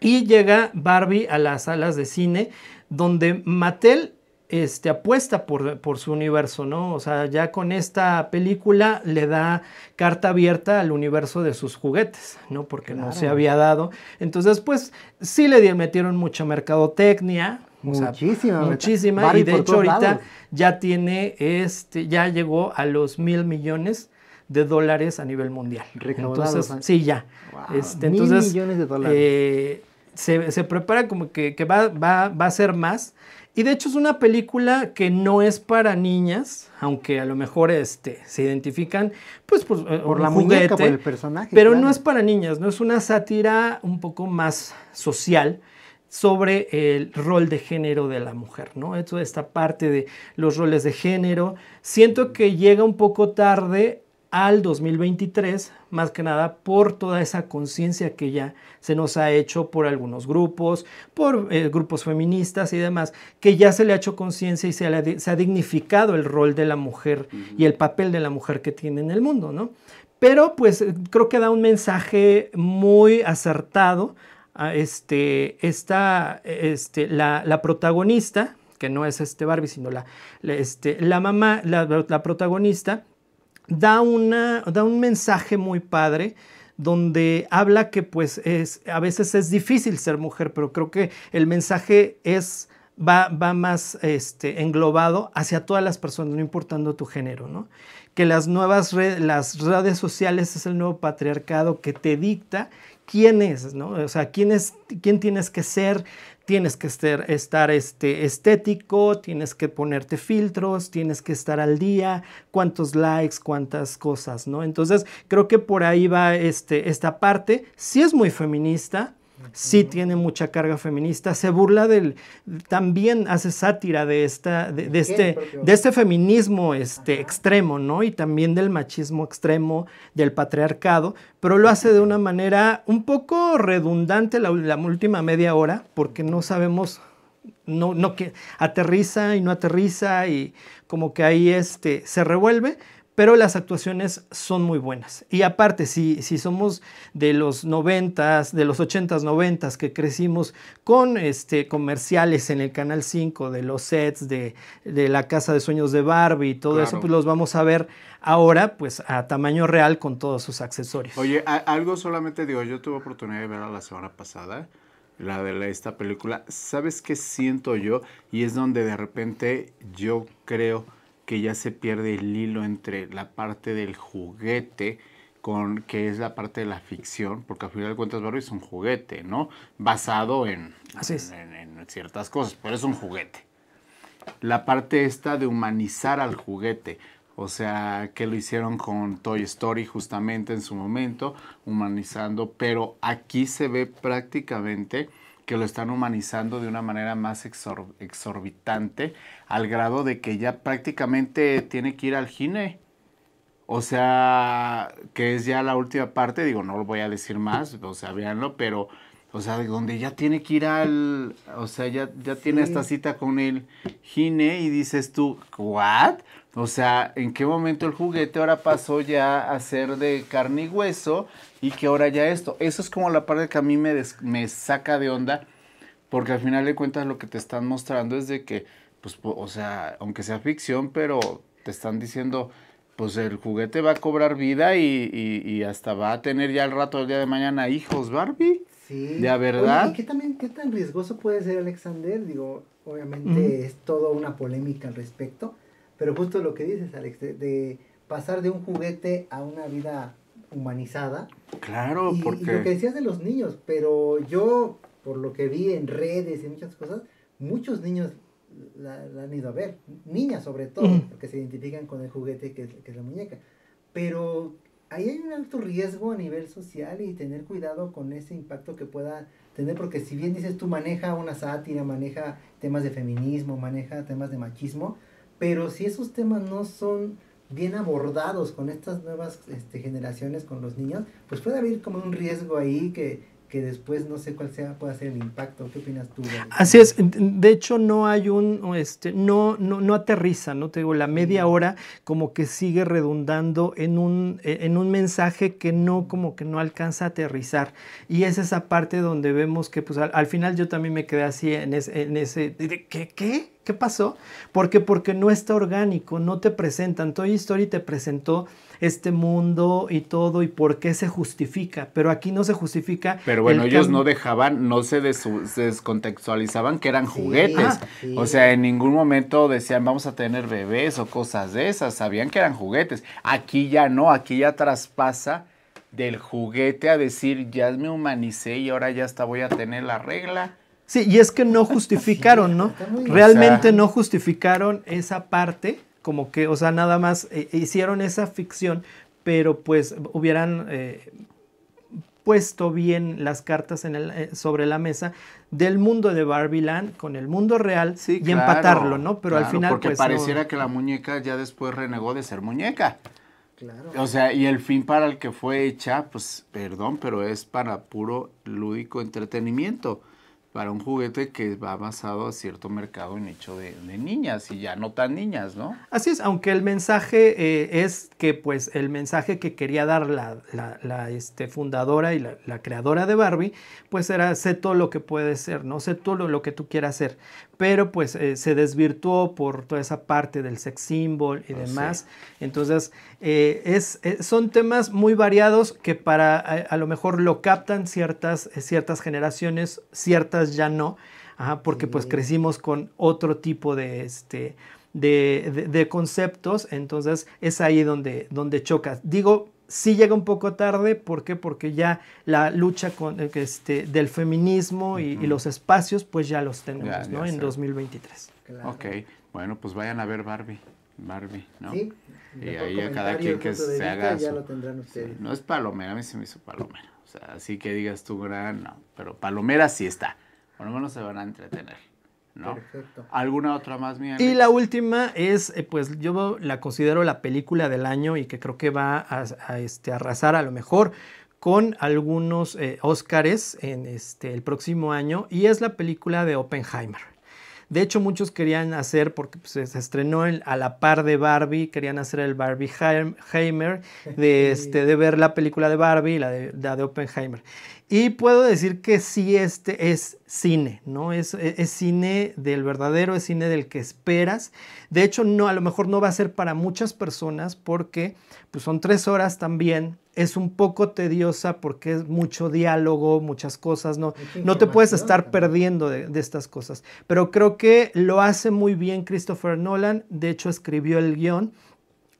Y llega Barbie a las salas de cine, donde Mattel este, apuesta por, por, su universo, ¿no? O sea, ya con esta película le da carta abierta al universo de sus juguetes, ¿no? Porque no se había dado. Entonces, pues sí le metieron mucha mercadotecnia, muchísima. y de hecho ahorita ya tiene, este, ya llegó a los mil millones de dólares a nivel mundial. Entonces, ¿eh? sí, ya. Este, entonces, eh, se, prepara como que, va, a ser más. Y de hecho es una película que no es para niñas, aunque a lo mejor este, se identifican pues por, eh, la muñeca, por el personaje. Pero no es para niñas, no es una sátira un poco más social sobre el rol de género de la mujer, ¿no? Esto, esta parte de los roles de género. Siento que llega un poco tarde al 2023, más que nada por toda esa conciencia que ya se nos ha hecho por algunos grupos, por eh, grupos feministas y demás, que ya se le ha hecho conciencia y se, ha dignificado el rol de la mujer y el papel de la mujer que tiene en el mundo, ¿no? Pero pues creo que da un mensaje muy acertado este, esta, este, la, protagonista, que no es este Barbie, sino la, este, la mamá, la, protagonista, da, da un mensaje muy padre donde habla que pues es, a veces es difícil ser mujer, pero creo que el mensaje es... Va, va, más este, englobado hacia todas las personas, no importando tu género, ¿no? Que las nuevas redes, las redes sociales es el nuevo patriarcado que te dicta quién es, ¿no? O sea, quién, quién tienes que ser, tienes que estar, estar este, estético, tienes que ponerte filtros, tienes que estar al día, cuántos likes, cuántas cosas, ¿no? Entonces, creo que por ahí va este, esta parte. Sí es muy feminista, sí tiene mucha carga feminista, se burla del, también hace sátira de, esta, de, este, este, feminismo este, extremo, ¿no? Y también del machismo extremo, del patriarcado, pero lo hace de una manera un poco redundante la, última media hora, porque no sabemos, no, no que aterriza y no aterriza y como que ahí este, se revuelve, pero las actuaciones son muy buenas. Y aparte, si, si somos de los 90s, de los 80s, 90s, que crecimos con este, comerciales en el Canal 5, de los sets, de, la Casa de Sueños de Barbie y todo eso, pues los vamos a ver ahora pues a tamaño real con todos sus accesorios. Oye, algo solamente digo, yo tuve oportunidad de verla la semana pasada la de esta película, ¿sabes qué siento yo? Y es donde de repente yo creo que ya se pierde el hilo entre la parte del juguete con que es la parte de la ficción, porque al final de cuentas Barbie es un juguete, ¿no? Basado en ciertas cosas, pero es un juguete. La parte esta de humanizar al juguete, o sea, que lo hicieron con Toy Story justamente en su momento, humanizando, pero aquí se ve prácticamente que lo están humanizando de una manera más exorbitante, al grado de que ya prácticamente tiene que ir al gine. O sea, que es ya la última parte, digo, no lo voy a decir más, o sea, véanlo, pero, o sea, de donde ya tiene que ir al, o sea, ya, ya tiene esta cita con el gine y dices tú, ¿what? O sea, ¿en qué momento el juguete ahora pasó ya a ser de carne y hueso? y que ahora ya esto. Eso es como la parte que a mí me, me saca de onda, porque al final de cuentas lo que te están mostrando es de que, pues, o sea, aunque sea ficción, pero te están diciendo, pues el juguete va a cobrar vida y, hasta va a tener ya el rato del día de mañana hijos, Barbie. Sí. ¿De verdad? qué, también, ¿Qué tan riesgoso puede ser Alexander? Digo, obviamente es toda una polémica al respecto, pero justo lo que dices, Alex, de pasar de un juguete a una vida humanizada. Claro, porque... lo que decías de los niños, pero yo, por lo que vi en redes y muchas cosas, muchos niños la, han ido a ver, niñas sobre todo, porque se identifican con el juguete que es, que es la muñeca. Pero ahí hay un alto riesgo a nivel social y tener cuidado con ese impacto que pueda tener, porque si bien dices tú maneja una sátira, maneja temas de feminismo, maneja temas de machismo, pero si esos temas no son bien abordados con estas nuevas este, generaciones, con los niños, pues puede haber como un riesgo ahí que, que después no sé cuál sea, puede ser el impacto. ¿Qué opinas tú? Así es, de hecho no hay un, este, no, no, no aterriza, ¿no? Te digo, la media hora como que sigue redundando en un, e, en un mensaje que no, como que no alcanza a aterrizar. Y es esa parte donde vemos que pues al, final yo también me quedé así en, en ese, ¿qué? ¿Qué? ¿Qué pasó? Porque porque no está orgánico, no te presentan. Toy Story te presentó este mundo y todo y por qué se justifica, pero aquí no se justifica. Pero bueno, ellos no dejaban, no se, descontextualizaban que eran juguetes. O sea, en ningún momento decían vamos a tener bebés o cosas de esas, sabían que eran juguetes. Aquí ya no, aquí ya traspasa del juguete a decir ya me humanicé y ahora ya hasta voy a tener la regla Sí, y es que no justificaron, ¿no? Realmente no justificaron esa parte, como que, o sea, nada más eh, eh, hicieron esa ficción, pero pues hubieran eh, puesto bien las cartas en el, sobre la mesa del mundo de Barbie Land con el mundo real y empatarlo, ¿no? Pero al final... Porque pues, pareciera que la muñeca ya después renegó de ser muñeca. Claro. O sea, y el fin para el que fue hecha, pues perdón, pero es para puro lúdico entretenimiento para un juguete que va basado a cierto mercado en hecho de, niñas y ya no tan niñas, ¿no? Así es, aunque el mensaje eh, es que pues el mensaje que quería dar la, este, fundadora y la, creadora de Barbie, pues era sé todo lo que puedes ser, ¿no? Sé todo lo que tú quieras ser pero pues eh, se desvirtuó por toda esa parte del sex symbol y ah, demás. Entonces, eh, es, eh, son temas muy variados que para a, lo mejor lo captan ciertas, ciertas generaciones, ciertas ya no, porque pues crecimos con otro tipo de, este, conceptos, entonces es ahí donde, donde chocas. Digo, sí llega un poco tarde, ¿por qué? Porque ya la lucha con, eh, este, del feminismo y, los espacios, pues ya los tenemos, ¿no? en 2023. Ok, bueno, pues vayan a ver Barbie. Barbie, ¿no? Sí. Y ahí a cada quien que se haga. Ya lo tendrán ustedes. no es palomera, a mí se me hizo palomera. O sea, así que digas tú, gran, no. Pero palomera sí está. Por lo menos se van a entretener. ¿no? ¿Alguna otra más mía? Y la última es, eh, pues yo la considero la película del año y que creo que va a, este, arrasar a lo mejor con algunos eh, Óscar en este, el próximo año y es la película de Oppenheimer. De hecho, muchos querían hacer, porque pues, se, estrenó el a la par de Barbie, querían hacer el Barbie Heimer, de, este, de ver la película de Barbie, la de, Oppenheimer. Y puedo decir que sí, este es cine, ¿no? Es, e, es, cine del verdadero, es cine del que esperas. De hecho, no, a lo mejor no va a ser para muchas personas porque pues, son tres horas también es un poco tediosa porque es mucho diálogo, muchas cosas, no, no te puedes estar perdiendo de, estas cosas. Pero creo que lo hace muy bien Christopher Nolan, de hecho escribió el guión,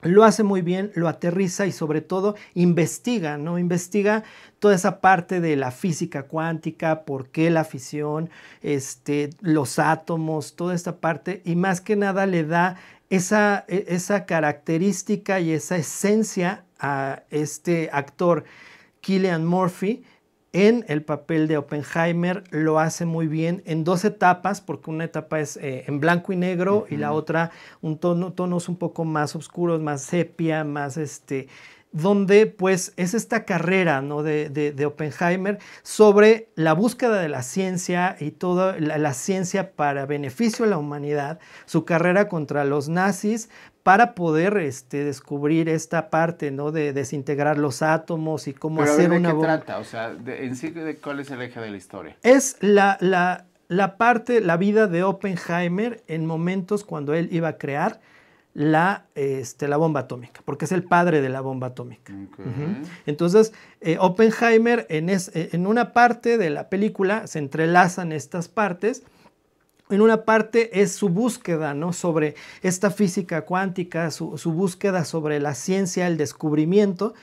lo hace muy bien, lo aterriza y sobre todo investiga, ¿no? Investiga toda esa parte de la física cuántica, por qué la fisión, este, los átomos, toda esta parte y más que nada le da esa, e, esa característica y esa esencia a este actor Killian Murphy en el papel de Oppenheimer lo hace muy bien en dos etapas, porque una etapa es eh, en blanco y negro y la otra un tono, tonos un poco más oscuros, más sepia, más este, donde pues es esta carrera ¿no? de, Oppenheimer sobre la búsqueda de la ciencia y toda la, ciencia para beneficio de la humanidad, su carrera contra los nazis para poder este, descubrir esta parte ¿no? de desintegrar los átomos y cómo hacer ¿de qué trata? O sea, en sí, ¿cuál es el eje de la historia? Es la, la parte, la vida de Oppenheimer en momentos cuando él iba a crear la, este, la bomba atómica, porque es el padre de la bomba atómica. Entonces, eh, Oppenheimer, eh, en, una parte de la película, se entrelazan estas partes. En una parte es su búsqueda ¿no? sobre esta física cuántica, su, búsqueda sobre la ciencia, el descubrimiento,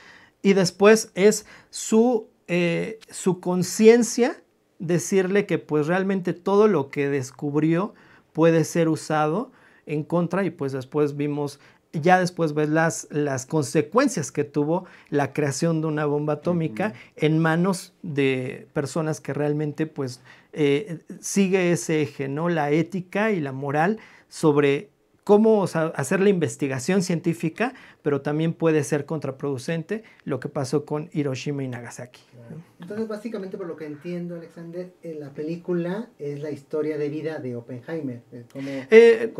y después es su, eh, su conciencia decirle que pues realmente todo lo que descubrió puede ser usado en contra y pues después vimos ya después ves las, las consecuencias que tuvo la creación de una bomba atómica en manos de personas que realmente pues eh, sigue ese eje, ¿no? La ética y la moral sobre cómo hacer la investigación científica, pero también puede ser contraproducente lo que pasó con Hiroshima y Nagasaki. Entonces, básicamente, por lo que entiendo, Alexander, eh, la película es la historia de vida de Oppenheimer. ¿Cómo, eh,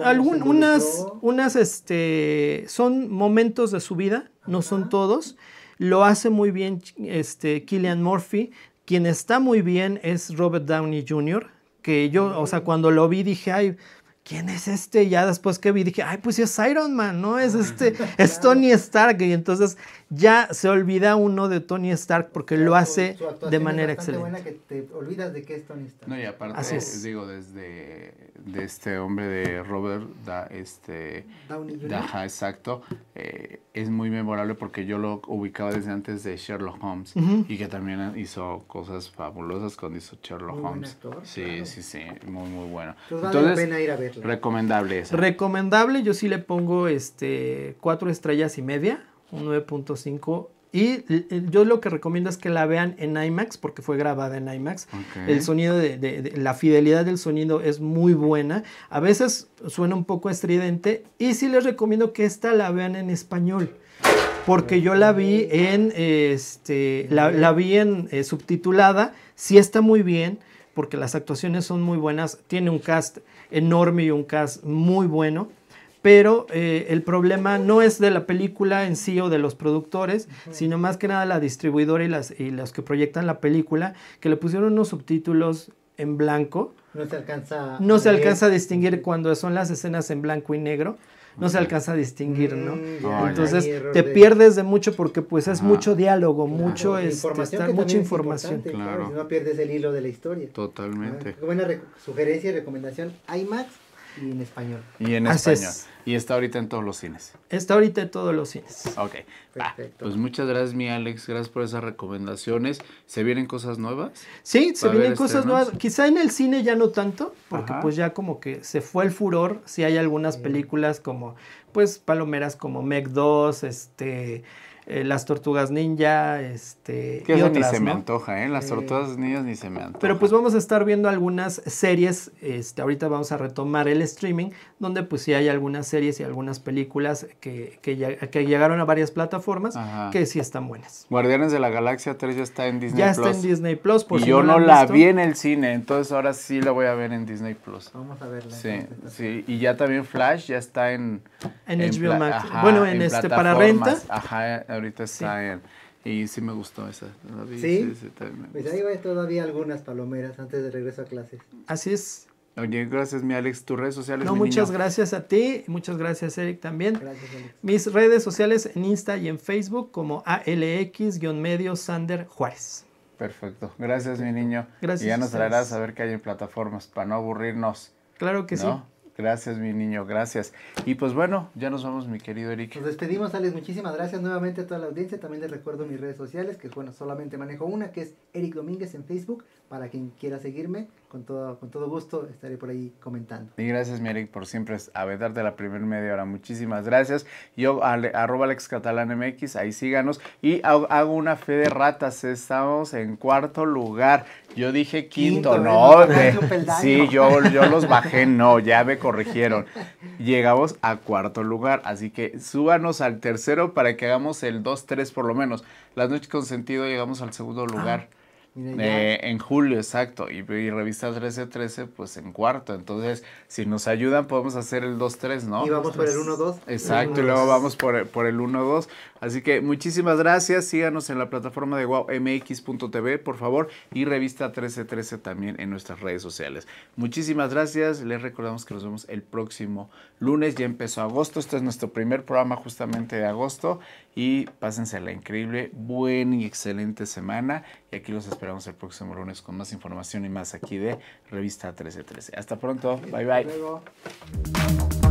unas, unas este, son momentos de su vida, no son todos. Lo hace muy bien este, Killian Murphy. Quien está muy bien es Robert Downey Jr., que yo, o sea, cuando lo vi dije, ay, ¿quién es este? Ya después que vi, dije, ay, pues sí es Iron Man, ¿no? Es este, es Tony Stark. Y entonces ya se olvida uno de Tony Stark porque lo hace de manera es excelente. Buena que te olvidas de que es Tony Stark. No, y aparte, eh, digo, desde de este hombre de Robert, da, este, exacto, eh, es muy memorable porque yo lo ubicaba desde antes de Sherlock Holmes y que también hizo cosas fabulosas cuando hizo Sherlock Holmes. sí, sí, sí, muy, muy bueno. recomendable Recomendable, yo sí le pongo este cuatro estrellas y media. 9.5. Y eh, yo lo que recomiendo es que la vean en IMAX porque fue grabada en IMAX. El sonido, de, la fidelidad del sonido es muy buena. A veces suena un poco estridente y sí les recomiendo que esta la vean en español porque yo la vi en este la, la vi en eh, subtitulada sí está muy bien porque las actuaciones son muy buenas tiene un cast enorme y un cast muy bueno pero eh, el problema no es de la película en sí o de los productores, sino más que nada la distribuidora y, las, y los que proyectan la película, que le pusieron unos subtítulos en blanco. No se alcanza, no se alcanza a distinguir cuando son las escenas en blanco y negro. No se alcanza a distinguir, ¿no? Mm, Entonces te pierdes de mucho porque pues es mucho diálogo, mucho este, mucha información. Claro. no pierdes el hilo de la historia. Totalmente. Ah, buena sugerencia y recomendación. IMAX y en español. Y en español. Y está ahorita en todos los cines. Está ahorita en todos los cines. Ok. Perfecto. pues muchas gracias, mi Alex. Gracias por esas recomendaciones. ¿Se vienen cosas nuevas? Sí, se vienen cosas nuevas. Quizá en el cine ya no tanto, porque pues ya como que se fue el furor. Si hay algunas películas como, pues, palomeras como Meg 2, este... Eh, las tortugas ninja, este. Que y ni se me antoja, ¿eh? Las eh, tortugas ninjas ni se me antoja. Pero pues vamos a estar viendo algunas series. Este, ahorita vamos a retomar el streaming, donde pues sí hay algunas series y algunas películas que, llegaron a varias plataformas que sí están buenas. Guardianes de la Galaxia 3 ya está en Disney ya Plus. Ya está en Disney Plus, Y yo no, la vi en el cine, entonces ahora sí la voy a ver en Disney Plus. Vamos a verla. Sí, sí. Y ya también Flash ya está en. En, HBO Max. bueno, en, este, para renta. Ajá, ahorita está Y sí me gustó esa. ¿Sí? pues ahí va todavía algunas palomeras antes de regreso a clases. Así es. Oye, gracias mi Alex, tus redes sociales. No, muchas gracias a ti, muchas gracias Eric también. Gracias, Alex. Mis redes sociales en Insta y en Facebook como ALX-medio Sander Juárez. Perfecto, gracias mi niño. Gracias. Y ya nos traerás a ver qué hay en plataformas para no aburrirnos. Claro que sí. Gracias, mi niño, gracias. Y pues bueno, ya nos vamos, mi querido Eric. Nos despedimos, Alex. Muchísimas gracias nuevamente a toda la audiencia. También les recuerdo mis redes sociales, que bueno, solamente manejo una, que es Eric Domínguez en Facebook. Para quien quiera seguirme, con todo, con todo gusto estaré por ahí comentando. Y gracias, mi Eric, por siempre de la primera media hora. Muchísimas gracias. Yo, ale, arroba Alex Catalán MX, ahí síganos. Y hago una fe de ratas. Estamos en cuarto lugar. Yo dije quinto, no. sí, yo, yo los bajé, no, ya me corrigieron. Llegamos a cuarto lugar, así que súbanos al tercero para que hagamos el 2-3 por lo menos. Las noches con sentido llegamos al segundo ah, lugar. Eh, en julio, exacto. Y, y revista 13 pues en cuarto. Entonces, si nos ayudan, podemos hacer el 2-3, ¿no? Y vamos por el 1-2. Exacto, y luego vamos por, por el 1-2. Así que muchísimas gracias. Síganos en la plataforma de wowmx.tv, por favor, y revista 1313 también en nuestras redes sociales. Muchísimas gracias. Les recordamos que nos vemos el próximo lunes. Ya empezó agosto. Este es nuestro primer programa justamente de agosto. Y pásense la increíble, buena y excelente semana. Y aquí los esperamos el próximo lunes con más información y más aquí de Revista 1313. Hasta pronto. Bye bye.